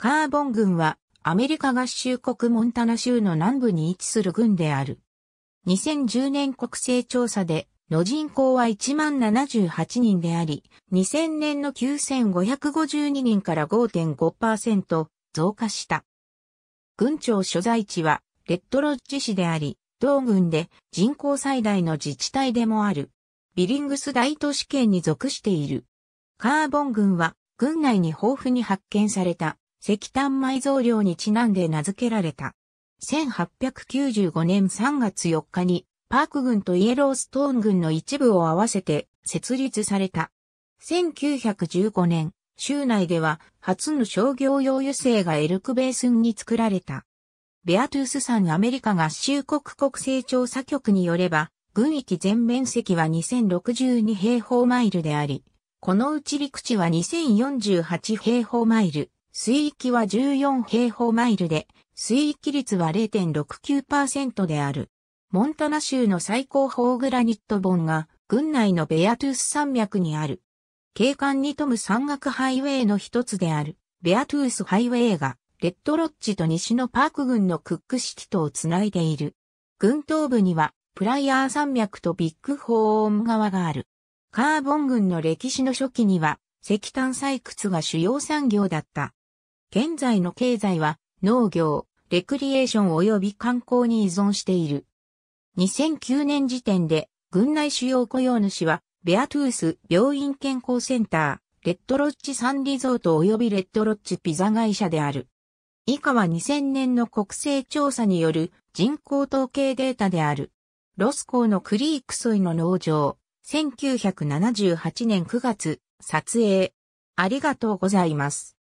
カーボン軍はアメリカ合衆国モンタナ州の南部に位置する軍である。2010年国勢調査での人口は1万78人であり、2000年の9552人から5.5%増加した。軍庁所在地はレッドロッジ市であり、同軍で人口最大の自治体でもある。ビリングス大都市圏に属している。カーボン軍は軍内に豊富に発見された石炭埋蔵量にちなんで名付けられた。1895年3月4日に、パーク軍とイエローストーン軍の一部を合わせて設立された。1915年、州内では初の商業用油性がエルクベースンに作られた。ベアトゥース産アメリカ合衆国国勢調査局によれば、軍域全面積は2062平方マイルであり、このうち陸地は2048平方マイル。水域は14平方マイルで、水域率は0.69%である。モンタナ州の最高峰グラニットボンが、郡内のベアトゥース山脈にある。景観に富む山岳ハイウェイの一つである、ベアトゥースハイウェイが、レッドロッジと西のパーク郡のクックシティとをつないでいる。郡東部には、プライヤー山脈とビッグホーン側がある。カーボン郡の歴史の初期には、石炭採掘が主要産業だった。現在の経済は農業、レクリエーション及び観光に依存している。2009年時点で、軍内主要雇用主は、ベアトゥース病院健康センター、レッドロッチサンリゾート及びレッドロッチピザ会社である。以下は2000年の国勢調査による人口統計データである。ロスコーのクリークソイの農場、1978年9月、撮影。ありがとうございます。